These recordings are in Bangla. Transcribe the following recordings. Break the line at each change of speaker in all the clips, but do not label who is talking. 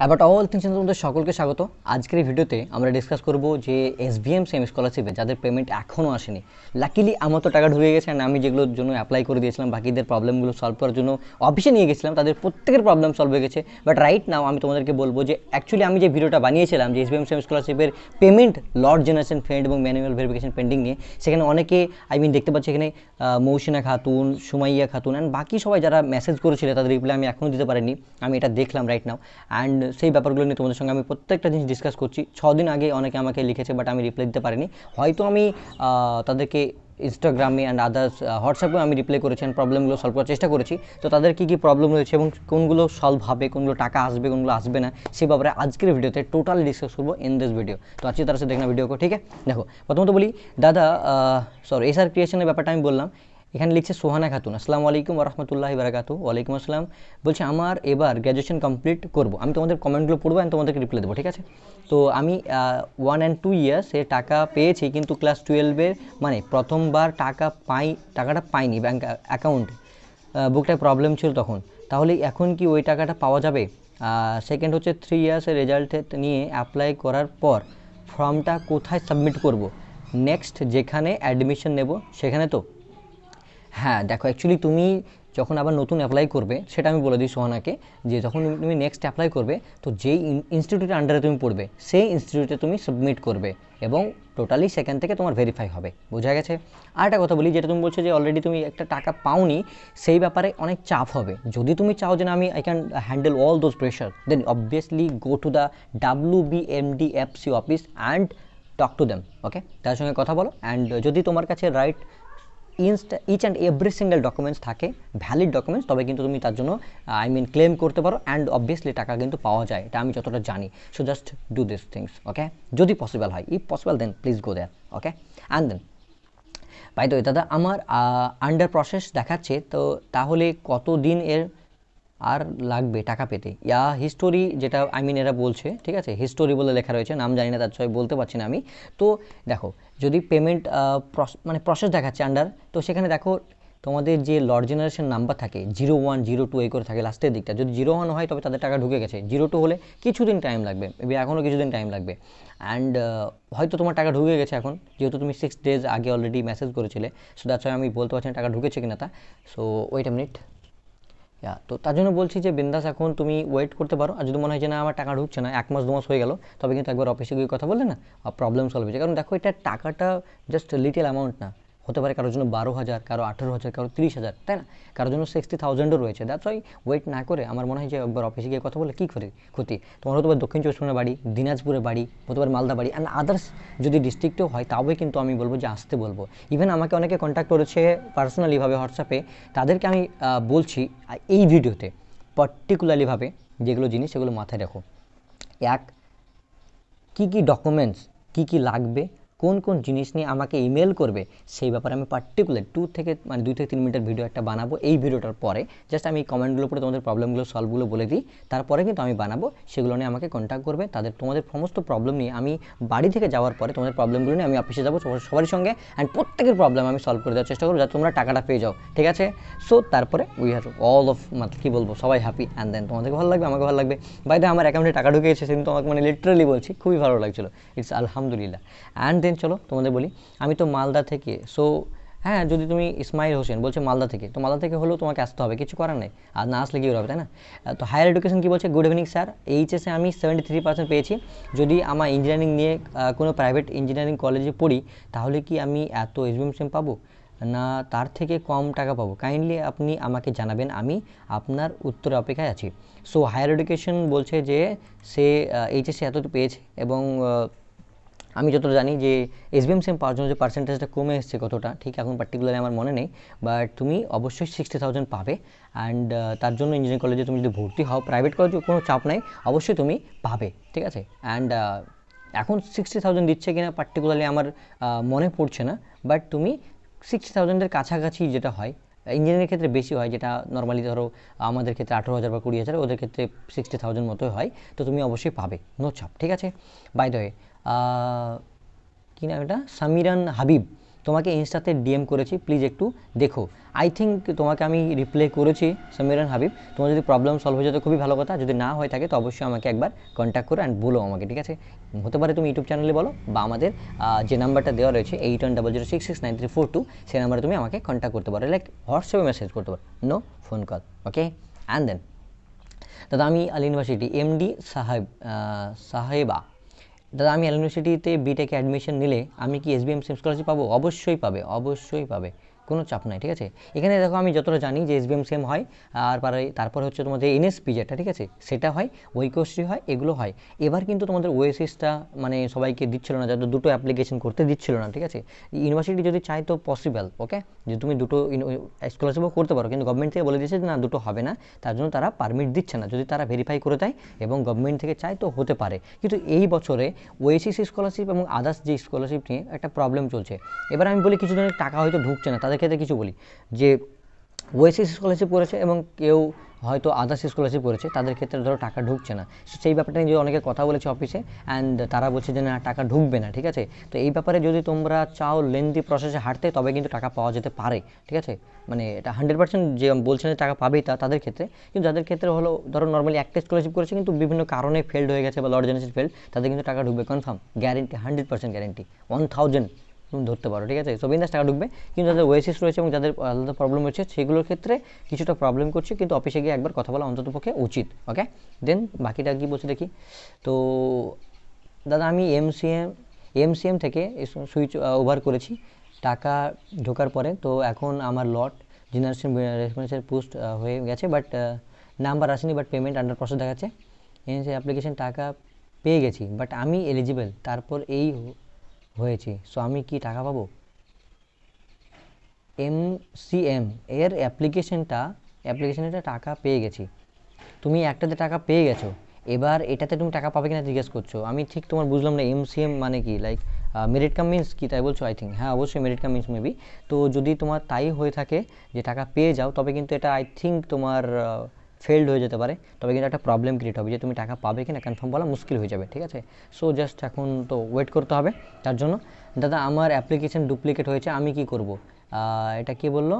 অ্যাবাউট অল থিংস তোমাদের সকলকে স্বাগত আজকের এই ভিডিওতে আমরা ডিসকাস করব যে এস এম সেম স্কলারশিপে যাদের পেমেন্ট এখনও আসেনি লাকিলি আমার তো টাকা ঢুকে গেছে অ্যান্ড আমি যেগুলোর জন্য অ্যাপ্লাই করে দিয়েছিলাম বাকিদের প্রবলেমগুলো সলভ করার জন্য অফিসে নিয়ে গেছিলাম তাদের প্রত্যেকের প্রবলেম সলভ হয়ে গেছে বাট রাইট নাও আমি তোমাদেরকে বলবো যে অ্যাকচুয়ালি আমি যে ভিডিওটা বানিয়েছিলাম যে এস এম সেম স্কলারশিপের পেমেন্ট লর্ড জেনারেশন ফ্রেন্ড এবং ম্যানুয়াল ভেরিফিকেশন পেন্ডিং নিয়ে সেখানে অনেকে আই মিন দেখতে পাচ্ছি এখানে মৌসিনা খাতুন সুমাইয়া খাতুন অ্যান্ড বাকি সবাই যারা মেসেজ করেছিল তাদের রিপ্লাই আমি এখনও দিতে পারিনি আমি এটা দেখলাম রাইট নাও অ্যান্ড সেই ব্যাপারগুলো নিয়ে তোমাদের সঙ্গে আমি প্রত্যেকটা জিনিস ডিসকাস করছি ছ দিন আগে অনেকে আমাকে লিখেছে বাট আমি রিপ্লাই দিতে পারিনি হয়তো আমি তাদেরকে ইনস্টাগ্রামে অ্যান্ড আদার্স হোয়াটসঅ্যাপে আমি রিপ্লাই করেছি অ্যান্ড প্রবলেমগুলো সলভ করার চেষ্টা করেছি তো তাদের কী কী প্রবলেম রয়েছে এবং কোনগুলো সলভ হবে কোনগুলো টাকা আসবে কোনগুলো আসবে না সে ব্যাপারে আজকের ভিডিওতে টোটালি ডিসকাস করবো ইন দিস ভিডিও তো আজকে তার সাথে দেখনা ভিডিও ঠিক আছে দেখো প্রথমত বলি দাদা সরি এসআর ক্রিয়েশনের ব্যাপারটা আমি বললাম এখানে লিখছে সোহানা খাতুন আসসালামু আলাইকুম রহমতুল্লাহ বারাকাতু ওয়ালাইকুম আসসালাম বলছে আমার এবার গ্র্যাজুয়েশন কমপ্লিট করব আমি তোমাদের কমেন্টগুলো পড়বো আমি তোমাদেরকে রিপ্লাই দেবো ঠিক আছে তো আমি ওয়ান অ্যান্ড টু ইয়ার্সে টাকা পেয়েছি কিন্তু ক্লাস টুয়েলভের মানে প্রথমবার টাকা পাই টাকাটা পাইনি ব্যাঙ্ক অ্যাকাউন্টে বুকটায় প্রবলেম ছিল তখন তাহলে এখন কি ওই টাকাটা পাওয়া যাবে সেকেন্ড হচ্ছে থ্রি ইয়ার্সের রেজাল্ট নিয়ে অ্যাপ্লাই করার পর ফর্মটা কোথায় সাবমিট করব নেক্সট যেখানে অ্যাডমিশন নেব সেখানে তো হ্যাঁ দেখো অ্যাকচুয়ালি তুমি যখন আবার নতুন অ্যাপ্লাই করবে সেটা আমি বলে দিই সোহানাকে যে যখন তুমি নেক্সট অ্যাপ্লাই করবে তো যেই ইনস্টিটিউটের আন্ডারে তুমি পড়বে সেই ইনস্টিটিউটে তুমি সাবমিট করবে এবং টোটালি সেখান থেকে তোমার ভেরিফাই হবে বোঝা গেছে আর একটা কথা বলি যেটা তুমি বলছো যে অলরেডি তুমি একটা টাকা পাওনি সেই ব্যাপারে অনেক চাপ হবে যদি তুমি চাও যে না আমি I can handle all those pressure then obviously go to the W B M D F C office and talk to them okay তার সঙ্গে কথা বলো অ্যান্ড যদি তোমার কাছে right each and every single documents থাকে ভ্যালিড ডকুমেন্টস তবে কিন্তু তুমি তার জন্য আই মিন ক্লেম করতে পারো অ্যান্ড অবভিয়াসলি টাকা কিন্তু পাওয়া যায় এটা আমি যতটা জানি so just do this things okay যদি পসিবল হয় if possible then please go there okay and then bye তো দাদা আমার আন্ডার প্রসেস দেখাচ্ছে তো তাহলে কত দিন এর আর লাগবে টাকা পেতে ইয়া হিস্টোরি যেটা আই মিন এরা বলছে ঠিক আছে হিস্টোরি বলে লেখা রয়েছে নাম জানি না তার ছয় বলতে পারছি না আমি তো দেখো যদি পেমেন্ট মানে প্রসেস দেখাচ্ছে আন্ডার তো সেখানে দেখো তোমাদের যে লর্ড জেনারেশন নাম্বার থাকে জিরো ওয়ান জিরো টু এই করে থাকে লাস্টের দিকটা যদি জিরো ওয়ান হয় তবে তাদের টাকা ঢুকে গেছে জিরো টু হলে কিছুদিন টাইম লাগবে এখনও কিছুদিন টাইম লাগবে অ্যান্ড হয়তো তোমার টাকা ঢুকে গেছে এখন যেহেতু তুমি সিক্স ডেজ আগে অলরেডি মেসেজ করেছিলে সো দ্যাটস আমি বলতে পারছি টাকা ঢুকেছে কিনা তা so wait a minute yeah তো তার জন্য বলছি যে বিন্দাস এখন তুমি ওয়েট করতে পারো আর যদি মনে হয় যে না আমার টাকা ঢুকছে না এক মাস দু মাস হয়ে গেল তবে কিন্তু একবার অফিসে গিয়ে কথা বললে না প্রবলেম সলভ হয়ে কারণ দেখো এটা টাকাটা জাস্ট লিটল অ্যামাউন্ট না হতে পারে কারোর জন্য বারো হাজার কারো আঠেরো হাজার কারো তিরিশ হাজার তাই না কারোর জন্য সিক্সটি থাউজেন্ডও রয়েছে দ্যাটস ওয়াই ওয়েট না করে আমার মনে হয় যে একবার অফিসে গিয়ে কথা বলে কী করে ক্ষতি তোমার হতে পারে দক্ষিণ চব্বিশ পরগনার বাড়ি দিনাজপুরে বাড়ি হতে পারে মালদা বাড়ি অ্যান্ড আদার্স যদি ডিস্ট্রিক্টেও হয় তাও কিন্তু আমি বলবো যে আসতে বলবো ইভেন আমাকে অনেকে কন্ট্যাক্ট করেছে পার্সোনালিভাবে হোয়াটসঅ্যাপে তাদেরকে আমি বলছি এই ভিডিওতে পার্টিকুলারলিভাবে যেগুলো জিনিস সেগুলো মাথায় রাখো এক কী কী ডকুমেন্টস কী কী লাগবে কোন কোন জিনিস নিয়ে আমাকে ইমেল করবে সেই ব্যাপারে আমি পার্টিকুলার টু থেকে মানে দুই থেকে তিন মিনিটের ভিডিও একটা বানাবো এই ভিডিওটার পরে জাস্ট আমি কমেন্টগুলো পরে তোমাদের প্রবলেমগুলো সলভগুলো বলে দিই তারপরে কিন্তু আমি বানাবো সেগুলো নিয়ে আমাকে কন্ট্যাক্ট করবে তাদের তোমাদের সমস্ত প্রবলেম নিয়ে আমি বাড়ি থেকে যাওয়ার পরে তোমাদের প্রবলেমগুলো নিয়ে আমি অফিসে যাবো সবারই সঙ্গে অ্যান্ড প্রত্যেকের প্রবলেম আমি সলভ করে দেওয়ার চেষ্টা করবো যাতে তোমরা টাকাটা পেয়ে যাও ঠিক আছে সো তারপরে উই হ্যাভ অল অফ মানে কী বলবো সবাই হ্যাপি অ্যান্ড দেন তোমাদেরকে ভালো লাগবে আমাকে ভালো লাগবে বাইদে আমার অ্যাকাউন্টে টাকা গেছে সেদিন তোমাকে মানে লিটারালি বলছি খুবই ভালো লাগছিলো ইটস আলহামদুলিল্লাহ অ্যান্ড দিন চলো তোমাদের বলি আমি তো মালদা থেকে সো হ্যাঁ যদি তুমি ইসমাইল হোসেন বলছে মালদা থেকে তো মালদা থেকে হলেও তোমাকে আসতে হবে কিছু করার নেই আর না আসলে কী হবে তাই না তো হায়ার এডুকেশন কী বলছে গুড ইভিনিং স্যার এইচএসে আমি সেভেন্টি থ্রি পার্সেন্ট পেয়েছি যদি আমার ইঞ্জিনিয়ারিং নিয়ে কোনো প্রাইভেট ইঞ্জিনিয়ারিং কলেজে পড়ি তাহলে কি আমি এত এজবিএমসিএম পাবো না তার থেকে কম টাকা পাবো কাইন্ডলি আপনি আমাকে জানাবেন আমি আপনার উত্তর অপেক্ষায় আছি সো হায়ার এডুকেশন বলছে যে সে এইচএসে এত পেয়েছে এবং আমি যতটা জানি যে এস বি এম সেম পাওয়ার জন্য যে পার্সেন্টেজটা কমে এসছে কতটা ঠিক এখন পার্টিকুলারলি আমার মনে নেই বাট তুমি অবশ্যই সিক্সটি থাউজেন্ড পাবে অ্যান্ড তার জন্য ইঞ্জিনিয়ারিং কলেজে তুমি যদি ভর্তি হও প্রাইভেট কলেজে কোনো চাপ নাই অবশ্যই তুমি পাবে ঠিক আছে অ্যান্ড এখন সিক্সটি থাউজেন্ড দিচ্ছে কিনা পার্টিকুলারলি আমার মনে পড়ছে না বাট তুমি সিক্সটি থাউজেন্ডের কাছাকাছি যেটা হয় ইঞ্জিনিয়ারিং ক্ষেত্রে বেশি হয় যেটা নর্মালি ধরো আমাদের ক্ষেত্রে আঠেরো হাজার বা কুড়ি হাজার ওদের ক্ষেত্রে সিক্সটি থাউজেন্ড মতোই হয় তো তুমি অবশ্যই পাবে নো চাপ ঠিক আছে বাই দ্য ওয়ে কি নাম এটা সামিরান হাবিব তোমাকে ইনস্টাতে ডিএম করেছি প্লিজ একটু দেখো আই থিঙ্ক তোমাকে আমি রিপ্লে করেছি সামিরান হাবিব তোমার যদি প্রবলেম সলভ হয়ে যেত খুবই ভালো কথা যদি না হয়ে থাকে তো অবশ্যই আমাকে একবার কন্ট্যাক্ট করো অ্যান্ড বলো আমাকে ঠিক আছে হতে পারে তুমি ইউটিউব চ্যানেলে বলো বা আমাদের যে নাম্বারটা দেওয়া রয়েছে eight one double zero six six nine three four two সেই নাম্বারে তুমি আমাকে কন্ট্যাক্ট করতে পারো লাইক হোয়াটসঅ্যাপে মেসেজ করতে পারো no phone call okay and then দাদা আমি আল ইউনিভার্সিটি এমডি সাহেব সাহেবা দাদা আমি ইউনিভার্সিটিতে বিটেকে অ্যাডমিশন নিলে আমি কি এস বি এসবিএম স্কলারশিপ পাবো অবশ্যই পাবে অবশ্যই পাবে কোনো চাপ নাই ঠিক আছে এখানে দেখো আমি যতটা জানি যে এসবিএম সেম হয় আর পারে তারপরে হচ্ছে তোমাদের এনএসপি যেটা ঠিক আছে সেটা হয় ঐক্যশ্রী হয় এগুলো হয় এবার কিন্তু তোমাদের ওএসএসটা মানে সবাইকে দিচ্ছিল না যাতে দুটো অ্যাপ্লিকেশন করতে দিচ্ছিল না ঠিক আছে ইউনিভার্সিটি যদি চায় তো পসিবল ওকে যে তুমি দুটো স্কলারশিপও করতে পারো কিন্তু গভর্নমেন্ট থেকে বলে দিয়েছে না দুটো হবে না তার জন্য তারা পারমিট দিচ্ছে না যদি তারা ভেরিফাই করে দেয় এবং গভর্নমেন্ট থেকে চায় তো হতে পারে কিন্তু এই বছরে ওএসিসি স্কলারশিপ এবং আদার্স যে স্কলারশিপ নিয়ে একটা প্রবলেম চলছে এবার আমি বলি কিছু কিছুজনের টাকা হয়তো ঢুকছে না তাদের ক্ষেত্রে কিছু বলি যে ওয়েসি স্কলারশিপ করেছে এবং কেউ হয়তো আদার্স স্কলারশিপ করেছে তাদের ক্ষেত্রে ধরো টাকা ঢুকছে না সেই ব্যাপারটা নিয়ে অনেকে কথা বলেছে অফিসে অ্যান্ড তারা বলছে যে না টাকা ঢুকবে না ঠিক আছে তো এই ব্যাপারে যদি তোমরা চাও লেন্দি প্রসেসে হাঁটতে তবে কিন্তু টাকা পাওয়া যেতে পারে ঠিক আছে মানে এটা হান্ড্রেড পার্সেন্ট যে বলছে যে টাকা পাবেই তা তাদের ক্ষেত্রে কিন্তু যাদের ক্ষেত্রে হলো ধরো নর্মালি একটা স্কলারশিপ করেছে কিন্তু বিভিন্ন কারণে ফেল্ড হয়ে গেছে বা লর্ড জেনারেশন ফেল্ড তাদের কিন্তু টাকা ঢুকবে confirm guarantee hundred percent guarantee one thousand তুমি ধরতে পারো ঠিক আছে সো বিন্দাস টাকা ঢুকবে কিন্তু যাদের ওয়েসিস রয়েছে এবং যাদের আলাদা প্রবলেম রয়েছে সেগুলোর ক্ষেত্রে কিছুটা প্রবলেম করছে কিন্তু অফিসে গিয়ে একবার কথা বলা অন্তত পক্ষে উচিত ওকে দেন বাকিটা কি বলছে দেখি তো দাদা আমি এমসিএম এমসিএম থেকে সুইচ ওভার করেছি টাকা ঢোকার পরে তো এখন আমার লট জেনারেশন রেসপন্সের পোস্ট হয়ে গেছে বাট নাম্বার আসেনি বাট পেমেন্ট আন্ডার প্রসেস দেখাচ্ছে এনএসএ অ্যাপ্লিকেশন টাকা পেয়ে গেছি বাট আমি এলিজিবেল তারপর এই হয়েছি সো আমি কি টাকা পাবো এম সি এম এর অ্যাপ্লিকেশনটা অ্যাপ্লিকেশনটা টাকা পেয়ে গেছি তুমি একটাতে টাকা পেয়ে গেছো এবার এটাতে তুমি টাকা পাবে কিনা জিজ্ঞেস করছো আমি ঠিক তোমার বুঝলাম না এমসিএম মানে কি লাইক মেরিট কাম মিন্স কি তাই বলছো আই থিঙ্ক হ্যাঁ অবশ্যই মেরিট কাম মিন্স মেবি তো যদি তোমার তাই হয়ে থাকে যে টাকা পেয়ে যাও তবে কিন্তু এটা আই থিঙ্ক তোমার ফেলড হয়ে যেতে পারে তবে কিন্তু একটা প্রবলেম ক্রিয়েট হবে যে তুমি টাকা পাবে কিনা কনফার্ম বলা মুশকিল হয়ে যাবে ঠিক আছে সো জাস্ট এখন তো ওয়েট করতে হবে তার জন্য দাদা আমার অ্যাপ্লিকেশন ডুপ্লিকেট হয়েছে আমি কি করব এটা কি বললো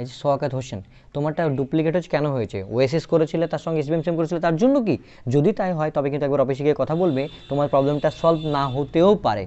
এই যে সোয়াকাত হোসেন তোমারটা ডুপ্লিকেট হচ্ছে কেন হয়েছে ওএসএস করেছিলে তার সঙ্গে এসবিএম সেম করেছিলে তার জন্য কি যদি তাই হয় তবে কিন্তু একবার অফিসে গিয়ে কথা বলবে তোমার প্রবলেমটা সলভ না হতেও পারে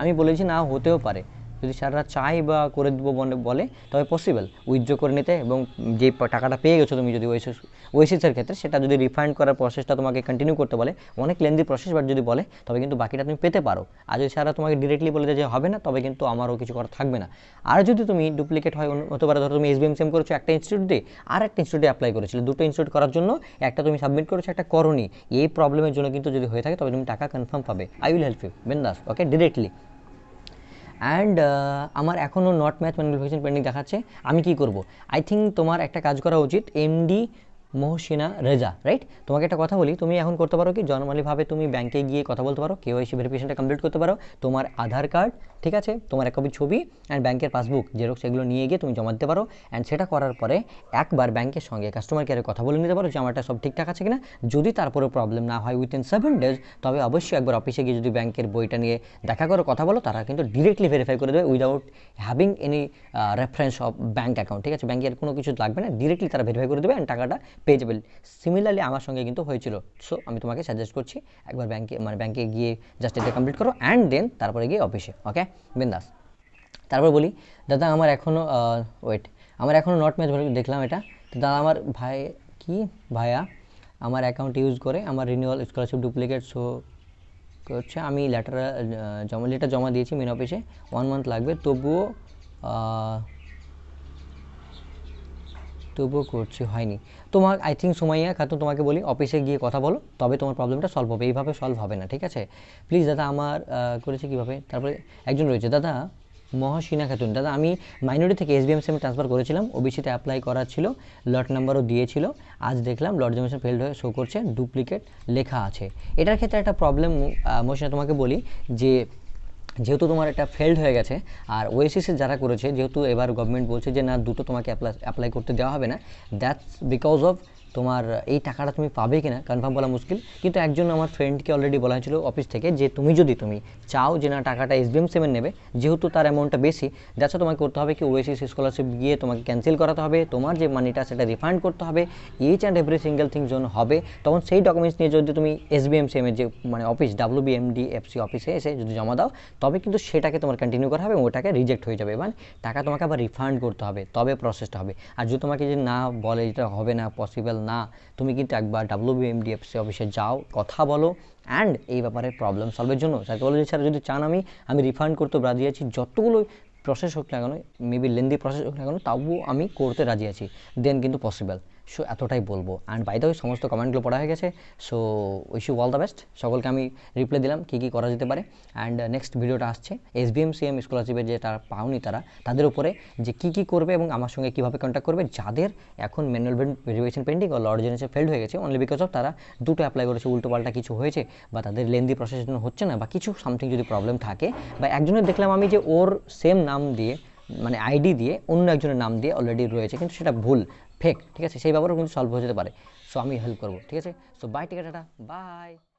আমি বলেছি না হতেও পারে যদি স্যাররা চায় বা করে দেবো বলে তবে পসিবল উইথড্র করে নিতে এবং যে টাকাটা পেয়ে গেছো তুমি যদি ওয়েসিস ওয়েসিসের ক্ষেত্রে সেটা যদি রিফান্ড করার প্রসেসটা তোমাকে কন্টিনিউ করতে বলে অনেক লেন্দি প্রসেস বাট যদি বলে তবে কিন্তু বাকিটা তুমি পেতে পারো আর যদি স্যাররা তোমাকে ডিরেক্টলি বলে যে হবে না তবে কিন্তু আমারও কিছু করা থাকবে না আর যদি তুমি ডুপ্লিকেট হয় হতে পারে ধরো তুমি বিএমসিএম করেছো একটা ইনস্টিটিউট দিয়ে আর একটা ইনস্টিটিউটে অ্যাপ্লাই করেছিলে দুটো ইনস্টিটিউট করার জন্য একটা তুমি সাবমিট করেছো একটা করনি এই প্রবলেমের জন্য কিন্তু যদি হয়ে থাকে তবে তুমি টাকা কনফার্ম পাবে আই উইল হেল্প ইউ বিন্দাস ওকে ডিরেক্টলি অ্যান্ড uh, আমার এখনও নট ম্যাচ ম্যানুফ্যাকচারিং পেন্ডিং দেখাচ্ছে আমি কি করব আই থিঙ্ক তোমার একটা কাজ করা উচিত এমডি মোহসিনা রেজা রাইট তোমাকে একটা কথা বলি তুমি এখন করতে পারো কি জনমালিভাবে তুমি ব্যাংকে গিয়ে কথা বলতে পারো কেওয়াইসি ভেরিফিকেশনটা কমপ্লিট করতে পারো তোমার আধার কার্ড ঠিক আছে তোমার এক কপি ছবি অ্যান্ড ব্যাংকের পাসবুক যেরকম সেগুলো নিয়ে গিয়ে তুমি জমা দিতে পারো অ্যান্ড সেটা করার পরে একবার ব্যাংকের সঙ্গে কাস্টমার কেয়ারে কথা বলে নিতে পারো যে আমারটা সব ঠিকঠাক আছে কিনা যদি তারপরেও প্রবলেম না হয় উইথিন সেভেন ডেজ তবে অবশ্যই একবার অফিসে গিয়ে যদি ব্যাংকের বইটা নিয়ে দেখা করো কথা বলো তারা কিন্তু ডিরেক্টলি ভেরিফাই করে দেবে without having any reference of bank account ঠিক আছে ব্যাংকের কোনো কিছু লাগবে না ডিরেক্টলি তারা ভেরিফাই করে দেবে অ্যান্ড টাকাটা পেজেবল সিমিলারলি আমার সঙ্গে কিন্তু হয়েছিল সো আমি তোমাকে সাজেস্ট করছি একবার ব্যাংকে মানে ব্যাংকে গিয়ে জাস্ট এটা কমপ্লিট করো অ্যান্ড দেন তারপরে গিয়ে অফিসে ওকে বিন্দাস তারপর বলি দাদা আমার এখনও ওয়েট আমার এখনও নট ম্যাচ দেখলাম এটা তো দাদা আমার ভাই কি ভাইয়া আমার অ্যাকাউন্ট ইউজ করে আমার রিনিউয়াল স্কলারশিপ ডুপ্লিকেট শো করছে আমি লেটার জমা লেটার জমা দিয়েছি মেন অফিসে ওয়ান মান্থ লাগবে তবুও তবুও করছি হয়নি তোমার আই থিঙ্ক সুমাইয়া খাতুন তোমাকে বলি অফিসে গিয়ে কথা বলো তবে তোমার প্রবলেমটা সলভ হবে এইভাবে সলভ হবে না ঠিক আছে প্লিজ দাদা আমার করেছে কীভাবে তারপরে একজন রয়েছে দাদা মহাসিনা খাতুন দাদা আমি মাইনরি থেকে এসবিএম সেমে ট্রান্সফার করেছিলাম ওবিসিতে অ্যাপ্লাই করা ছিল লট নাম্বারও দিয়েছিল আজ দেখলাম লট জমিশন ফেল্ড হয়ে শো করছে ডুপ্লিকেট লেখা আছে এটার ক্ষেত্রে একটা প্রবলেম মহাসিনা তোমাকে বলি যে যেহেতু তোমার এটা ফেল্ড হয়ে গেছে আর ওয়েসিসে যারা করেছে যেহেতু এবার গভর্নমেন্ট বলছে যে না দুটো তোমাকে অ্যাপ্লাই করতে দেওয়া হবে না দ্যাটস বিকজ অফ তোমার এই টাকাটা তুমি পাবে কি না কনফার্ম বলা মুশকিল কিন্তু একজন আমার ফ্রেন্ডকে অলরেডি বলা হয়েছিল অফিস থেকে যে তুমি যদি তুমি চাও যে না টাকাটা এসবিএম সেভেন নেবে যেহেতু তার অ্যামাউন্টটা বেশি যাচ্ছে তোমাকে করতে হবে কি ওয়েসিস স্কলারশিপ গিয়ে তোমাকে ক্যান্সেল করাতে হবে তোমার যে মানিটা সেটা রিফান্ড করতে হবে each and every single thing যখন হবে তখন সেই ডকুমেন্টস নিয়ে যদি তুমি এস এম সেমের যে মানে অফিস ডাব্লিউ বিএমডি এফসি অফিসে এসে যদি জমা দাও তবে কিন্তু সেটাকে তোমার কন্টিনিউ করা হবে ওটাকে রিজেক্ট হয়ে যাবে মানে টাকা তোমাকে আবার রিফান্ড করতে হবে তবে প্রসেসটা হবে আর যদি তোমাকে যে না বলে এটা হবে না পসিবল না তুমি কিন্তু একবার ডাব্লিউবিএমডিএফসি অফিসে যাও কথা বলো অ্যান্ড এই ব্যাপারে প্রবলেম সলভের জন্য স্যারকে বলে যে স্যার যদি চান আমি আমি রিফান্ড করতে রাজি আছি যতগুলো প্রসেস হোক না কেন মেবি লেন্দি প্রসেস হোক না কেন তাও আমি করতে রাজি আছি দেন কিন্তু পসিবল সো এতটাই বলবো অ্যান্ড বাই ওই সমস্ত কমেন্টগুলো পড়া হয়ে গেছে so wish you all the best সকলকে আমি রিপ্লাই দিলাম কী কী করা যেতে পারে অ্যান্ড নেক্সট ভিডিওটা আসছে S B M C M স্কলারশিপের যে তারা পাওনি তারা তাদের উপরে যে কী কী করবে এবং আমার সঙ্গে কীভাবে কন্ট্যাক্ট করবে যাদের এখন ম্যানুয়াল ভেরিফিকেশন পেন্ডিং ও লর্ড জেনেসে ফেল্ড হয়ে গেছে অনলি বিকজ অফ তারা দুটো অ্যাপ্লাই করেছে উল্টোপাল্টা কিছু হয়েছে বা তাদের লেন্দি প্রসেস হচ্ছে না বা কিছু সামথিং যদি প্রবলেম থাকে বা একজনের দেখলাম আমি যে ওর সেম নাম দিয়ে মানে আইডি দিয়ে অন্য একজনের নাম দিয়ে অলরেডি রয়েছে কিন্তু সেটা ভুল ফেক ঠিক আছে সেই ব্যাপারেও কিন্তু সলভ হয়ে যেতে পারে সো আমি হেল্প করবো ঠিক আছে সো বাই টিকা টাটা বাই